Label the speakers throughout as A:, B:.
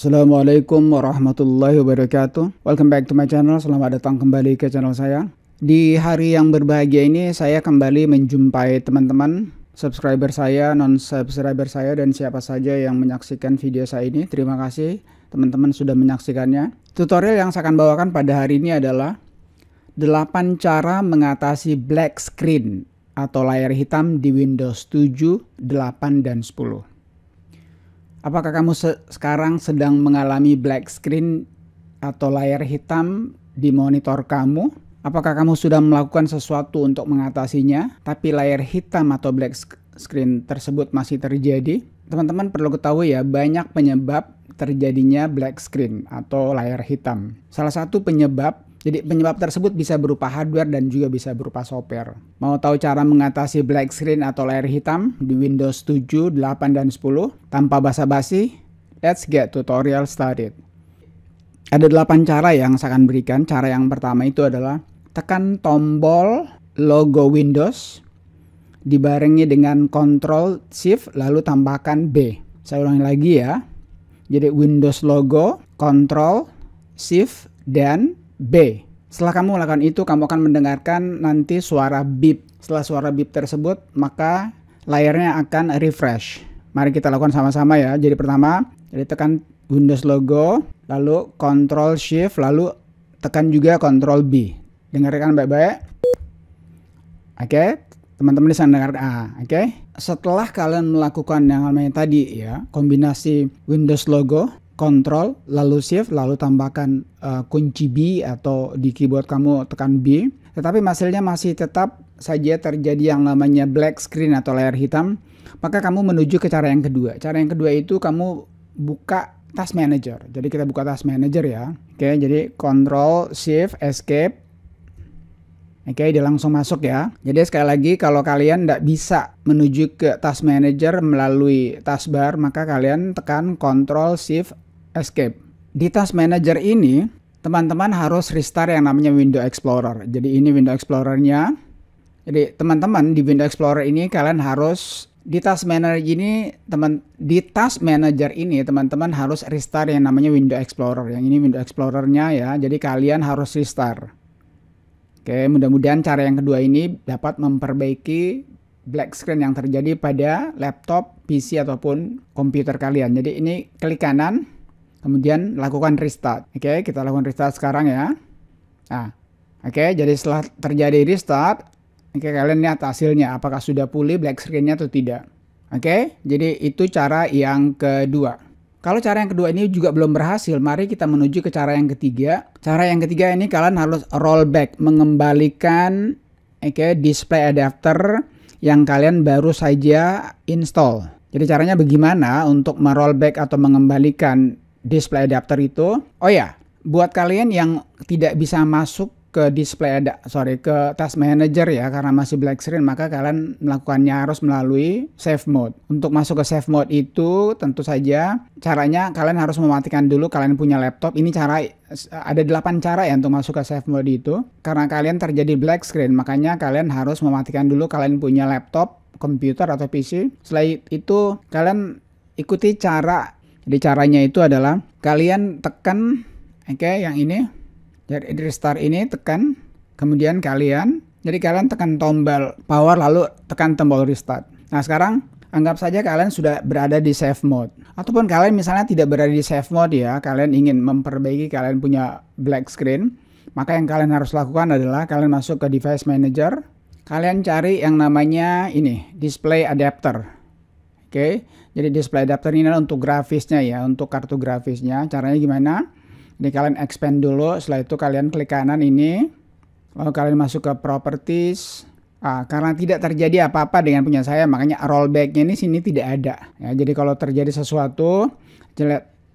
A: Assalamualaikum warahmatullahi wabarakatuh. Welcome back to my channel. Selamat datang kembali ke channel saya. Di hari yang berbahagia ini saya kembali menjumpai teman-teman subscriber saya, non-subscriber saya dan siapa saja yang menyaksikan video saya ini. Terima kasih teman-teman sudah menyaksikannya. Tutorial yang saya akan bawakan pada hari ini adalah 8 cara mengatasi black screen atau layar hitam di Windows 7, 8, dan 10. Apakah kamu se sekarang sedang mengalami black screen atau layar hitam di monitor kamu? Apakah kamu sudah melakukan sesuatu untuk mengatasinya, tapi layar hitam atau black screen tersebut masih terjadi? Teman-teman perlu ketahui ya, banyak penyebab terjadinya black screen atau layar hitam. Salah satu penyebab jadi penyebab tersebut bisa berupa hardware dan juga bisa berupa software. Mau tahu cara mengatasi black screen atau layar hitam di Windows 7, 8, dan 10 tanpa basa-basi? Let's get tutorial started. Ada 8 cara yang saya akan berikan. Cara yang pertama itu adalah tekan tombol logo Windows dibarengi dengan Ctrl Shift lalu tambahkan B. Saya ulangi lagi ya. Jadi Windows logo, Ctrl Shift dan B. Setelah kamu melakukan itu, kamu akan mendengarkan nanti suara beep. Setelah suara beep tersebut, maka layarnya akan refresh. Mari kita lakukan sama-sama ya. Jadi pertama, jadi tekan Windows logo, lalu Control Shift, lalu tekan juga Control B. Dengarkan baik-baik. Oke, okay. teman-teman di dengar A, ah, oke? Okay. Setelah kalian melakukan yang namanya tadi ya, kombinasi Windows logo, Control lalu shift lalu tambahkan uh, kunci B atau di keyboard kamu tekan B tetapi hasilnya masih tetap saja terjadi yang namanya black screen atau layar hitam maka kamu menuju ke cara yang kedua cara yang kedua itu kamu buka task manager jadi kita buka task manager ya oke jadi Control shift escape Oke, okay, dia langsung masuk ya. Jadi sekali lagi kalau kalian tidak bisa menuju ke task manager melalui taskbar, maka kalian tekan Control Shift escape. Di task manager ini, teman-teman harus restart yang namanya window explorer. Jadi ini window nya Jadi teman-teman di window explorer ini kalian harus di task manager ini teman di task manager ini teman-teman harus restart yang namanya window explorer. Yang ini window nya ya. Jadi kalian harus restart. Oke, mudah-mudahan cara yang kedua ini dapat memperbaiki black screen yang terjadi pada laptop, PC ataupun komputer kalian. Jadi ini klik kanan Kemudian lakukan restart. Oke, okay, kita lakukan restart sekarang ya. Nah, oke, okay, jadi setelah terjadi restart, oke okay, kalian lihat hasilnya apakah sudah pulih black screen-nya atau tidak. Oke, okay, jadi itu cara yang kedua. Kalau cara yang kedua ini juga belum berhasil, mari kita menuju ke cara yang ketiga. Cara yang ketiga ini kalian harus rollback, mengembalikan oke okay, display adapter yang kalian baru saja install. Jadi caranya bagaimana untuk merollback atau mengembalikan display adapter itu. Oh ya, buat kalian yang tidak bisa masuk ke display ada sorry ke task manager ya karena masih black screen maka kalian melakukannya harus melalui safe mode untuk masuk ke safe mode itu tentu saja caranya kalian harus mematikan dulu kalian punya laptop ini cara ada 8 cara ya untuk masuk ke safe mode itu karena kalian terjadi black screen makanya kalian harus mematikan dulu kalian punya laptop komputer atau PC Selain itu kalian ikuti cara jadi caranya itu adalah kalian tekan oke okay, yang ini dari restart ini tekan kemudian kalian jadi kalian tekan tombol power lalu tekan tombol restart. Nah, sekarang anggap saja kalian sudah berada di safe mode ataupun kalian misalnya tidak berada di safe mode ya, kalian ingin memperbaiki kalian punya black screen, maka yang kalian harus lakukan adalah kalian masuk ke device manager, kalian cari yang namanya ini, display adapter. Oke. Okay? Jadi display adapter ini adalah untuk grafisnya ya, untuk kartu grafisnya. Caranya gimana? Ini kalian expand dulu, setelah itu kalian klik kanan ini. Lalu kalian masuk ke properties. Ah, karena tidak terjadi apa-apa dengan punya saya, makanya rollbacknya ini sini tidak ada. Ya, jadi kalau terjadi sesuatu,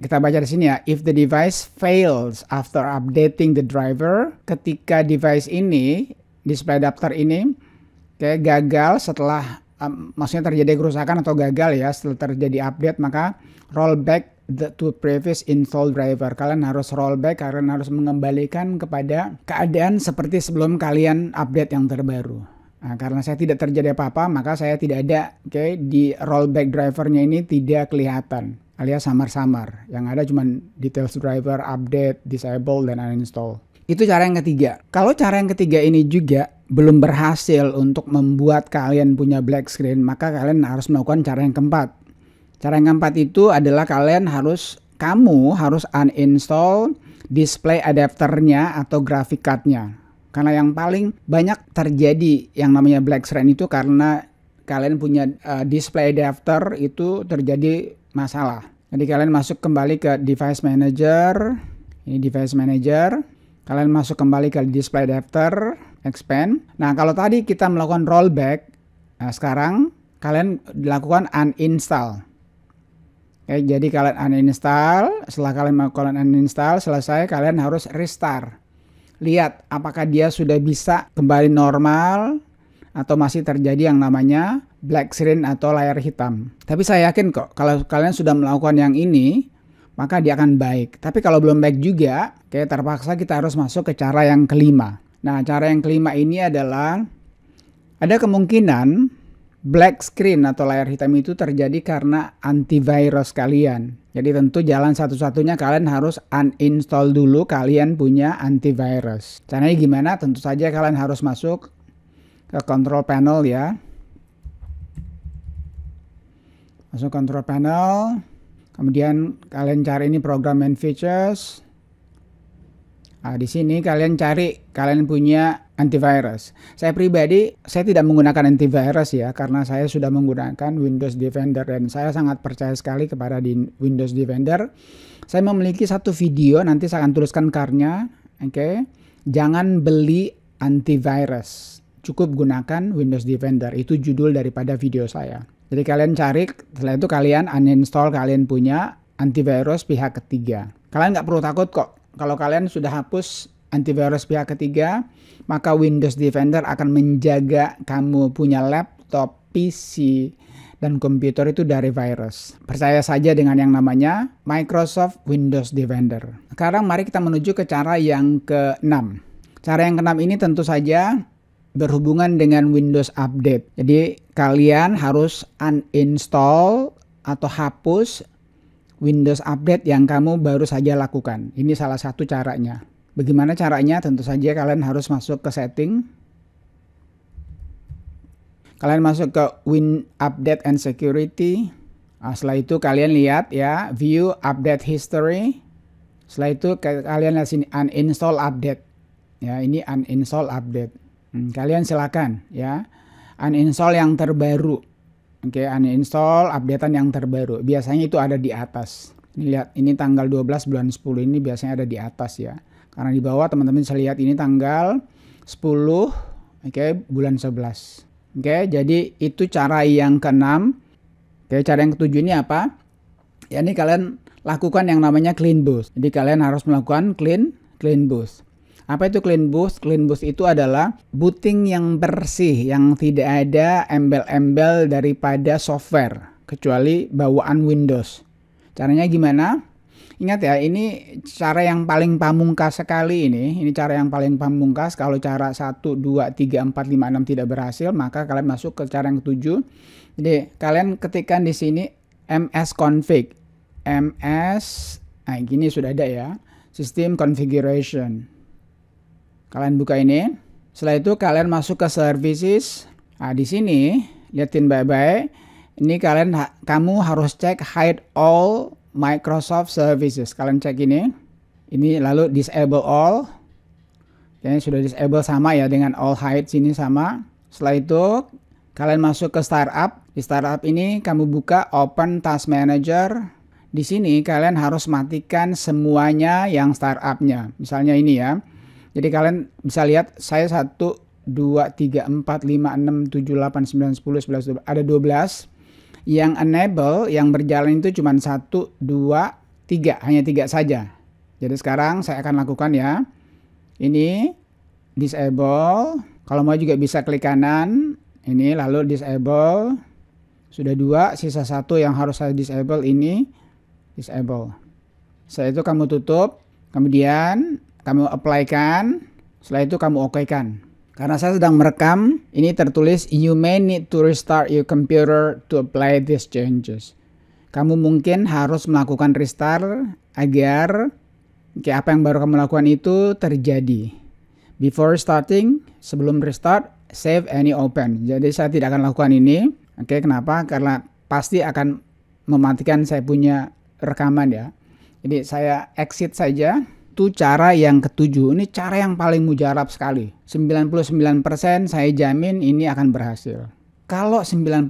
A: kita baca di sini ya, if the device fails after updating the driver, ketika device ini, display adapter ini, kayak gagal setelah um, maksudnya terjadi kerusakan atau gagal ya setelah terjadi update maka rollback the, to previous install driver. Kalian harus rollback, kalian harus mengembalikan kepada keadaan seperti sebelum kalian update yang terbaru. Nah, karena saya tidak terjadi apa-apa, maka saya tidak ada, oke, okay, di rollback drivernya ini tidak kelihatan, alias samar-samar. Yang ada cuma details driver, update, disable, dan uninstall. Itu cara yang ketiga. Kalau cara yang ketiga ini juga belum berhasil untuk membuat kalian punya black screen, maka kalian harus melakukan cara yang keempat. Cara yang keempat itu adalah kalian harus kamu harus uninstall display adapternya atau graphic cardnya. Karena yang paling banyak terjadi yang namanya black screen itu karena kalian punya eh, display adapter itu terjadi masalah. Jadi kalian masuk kembali ke device manager, ini device manager, Kalian masuk kembali ke display adapter, expand. Nah, kalau tadi kita melakukan rollback, nah sekarang kalian dilakukan uninstall. Oke, jadi kalian uninstall, setelah kalian melakukan uninstall, selesai kalian harus restart. Lihat apakah dia sudah bisa kembali normal atau masih terjadi yang namanya black screen atau layar hitam. Tapi saya yakin kok kalau kalian sudah melakukan yang ini, maka dia akan baik. Tapi kalau belum baik juga, kayak terpaksa kita harus masuk ke cara yang kelima. Nah, cara yang kelima ini adalah ada kemungkinan black screen atau layar hitam itu terjadi karena antivirus kalian. Jadi tentu jalan satu-satunya kalian harus uninstall dulu kalian punya antivirus. Caranya gimana? Tentu saja kalian harus masuk ke control panel ya. Masuk control panel. Kemudian kalian cari ini program and features. Nah, di sini kalian cari kalian punya antivirus. Saya pribadi saya tidak menggunakan antivirus ya karena saya sudah menggunakan Windows Defender dan saya sangat percaya sekali kepada di Windows Defender. Saya memiliki satu video nanti saya akan tuliskan karnya, oke. Okay? Jangan beli antivirus. Cukup gunakan Windows Defender. Itu judul daripada video saya. Jadi kalian cari, setelah itu kalian uninstall kalian punya antivirus pihak ketiga. Kalian nggak perlu takut kok. Kalau kalian sudah hapus antivirus pihak ketiga, maka Windows Defender akan menjaga kamu punya laptop, PC, dan komputer itu dari virus. Percaya saja dengan yang namanya Microsoft Windows Defender. Sekarang mari kita menuju ke cara yang keenam. Cara yang keenam ini tentu saja berhubungan dengan Windows Update. Jadi kalian harus uninstall atau hapus Windows Update yang kamu baru saja lakukan. Ini salah satu caranya. Bagaimana caranya? Tentu saja kalian harus masuk ke setting. Kalian masuk ke Win Update and Security. Nah, setelah itu kalian lihat ya, View Update History. Setelah itu kalian lihat sini uninstall update. Ya, ini uninstall update. Hmm, kalian silakan ya uninstall yang terbaru. Oke, okay, uninstall updatean yang terbaru. Biasanya itu ada di atas. Ini lihat, ini tanggal 12 bulan 10 ini biasanya ada di atas ya. Karena di bawah teman-teman bisa lihat ini tanggal 10 oke okay, bulan 11. Oke, okay, jadi itu cara yang keenam. Oke, okay, cara yang ketujuh ini apa? Ya ini kalian lakukan yang namanya clean boost Jadi kalian harus melakukan clean clean boost apa itu clean boost? Clean boost itu adalah booting yang bersih, yang tidak ada embel-embel daripada software, kecuali bawaan Windows. Caranya gimana? Ingat ya, ini cara yang paling pamungkas sekali ini. Ini cara yang paling pamungkas. Kalau cara 1, 2, 3, 4, 5, 6 tidak berhasil, maka kalian masuk ke cara yang ketujuh. Jadi, kalian ketikkan di sini msconfig. ms, nah gini sudah ada ya. System configuration. Kalian buka ini. Setelah itu kalian masuk ke services. Nah, di sini liatin baik-baik. Ini kalian kamu harus cek hide all Microsoft services. Kalian cek ini. Ini lalu disable all. ini sudah disable sama ya dengan all hide sini sama. Setelah itu kalian masuk ke startup. Di startup ini kamu buka open task manager. Di sini kalian harus matikan semuanya yang startupnya. Misalnya ini ya. Jadi kalian bisa lihat saya 1 2 3 4 5 6 7 8 9 10 11 12 ada 12 yang enable yang berjalan itu cuma 1 2 3 hanya 3 saja. Jadi sekarang saya akan lakukan ya. Ini disable. Kalau mau juga bisa klik kanan. Ini lalu disable. Sudah dua, sisa satu yang harus saya disable ini. Disable. Setelah itu kamu tutup. Kemudian kamu apply-kan, setelah itu kamu oke-kan. Karena saya sedang merekam, ini tertulis you may need to restart your computer to apply these changes. Kamu mungkin harus melakukan restart agar kayak apa yang baru kamu lakukan itu terjadi. Before starting, sebelum restart, save any open. Jadi saya tidak akan lakukan ini. Oke, okay, kenapa? Karena pasti akan mematikan saya punya rekaman ya. Jadi saya exit saja itu cara yang ketujuh. Ini cara yang paling mujarab sekali. 99% saya jamin ini akan berhasil. Kalau 99%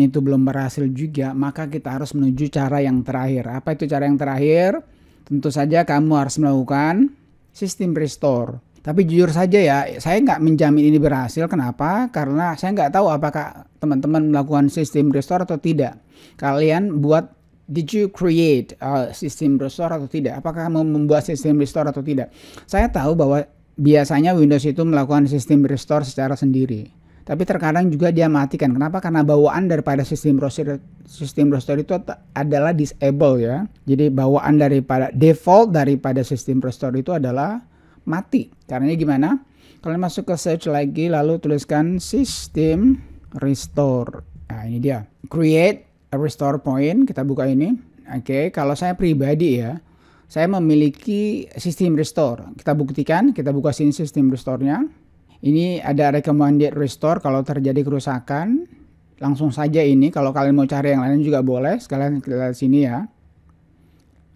A: itu belum berhasil juga, maka kita harus menuju cara yang terakhir. Apa itu cara yang terakhir? Tentu saja kamu harus melakukan sistem restore. Tapi jujur saja ya, saya nggak menjamin ini berhasil. Kenapa? Karena saya nggak tahu apakah teman-teman melakukan sistem restore atau tidak. Kalian buat did you create a system restore atau tidak? Apakah kamu membuat sistem restore atau tidak? Saya tahu bahwa biasanya Windows itu melakukan sistem restore secara sendiri. Tapi terkadang juga dia matikan. Kenapa? Karena bawaan daripada sistem restore sistem restore itu adalah disable ya. Jadi bawaan daripada default daripada sistem restore itu adalah mati. Caranya gimana? Kalian masuk ke search lagi lalu tuliskan sistem restore. Nah, ini dia. Create restore point kita buka ini oke okay. kalau saya pribadi ya saya memiliki sistem restore kita buktikan kita buka sini sistem restore-nya ini ada recommended restore kalau terjadi kerusakan langsung saja ini kalau kalian mau cari yang lain juga boleh sekalian kita lihat sini ya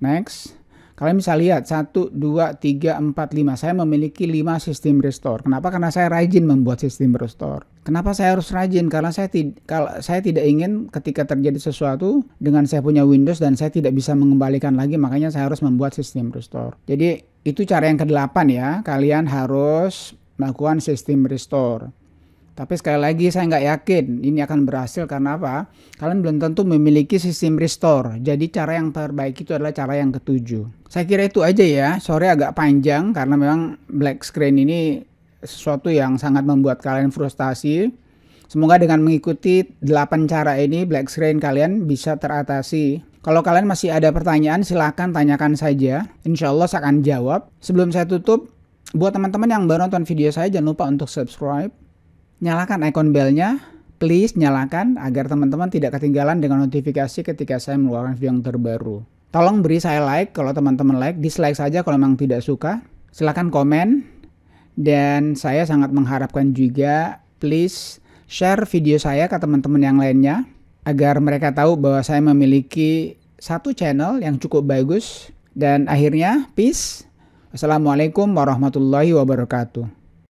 A: next kalian bisa lihat 1, 2, 3, 4, 5 saya memiliki 5 sistem restore kenapa? karena saya rajin membuat sistem restore Kenapa saya harus rajin? Karena saya tidak saya tidak ingin ketika terjadi sesuatu dengan saya punya Windows dan saya tidak bisa mengembalikan lagi, makanya saya harus membuat sistem restore. Jadi itu cara yang kedelapan ya. Kalian harus melakukan sistem restore. Tapi sekali lagi saya nggak yakin ini akan berhasil karena apa? Kalian belum tentu memiliki sistem restore. Jadi cara yang terbaik itu adalah cara yang ketujuh. Saya kira itu aja ya. Sore agak panjang karena memang black screen ini sesuatu yang sangat membuat kalian frustasi. Semoga dengan mengikuti 8 cara ini black screen kalian bisa teratasi. Kalau kalian masih ada pertanyaan silahkan tanyakan saja. Insya Allah saya akan jawab. Sebelum saya tutup, buat teman-teman yang baru nonton video saya jangan lupa untuk subscribe. Nyalakan icon belnya. Please nyalakan agar teman-teman tidak ketinggalan dengan notifikasi ketika saya mengeluarkan video yang terbaru. Tolong beri saya like kalau teman-teman like, dislike saja kalau memang tidak suka. Silahkan komen, dan saya sangat mengharapkan juga please share video saya ke teman-teman yang lainnya agar mereka tahu bahwa saya memiliki satu channel yang cukup bagus dan akhirnya peace. assalamualaikum warahmatullahi wabarakatuh.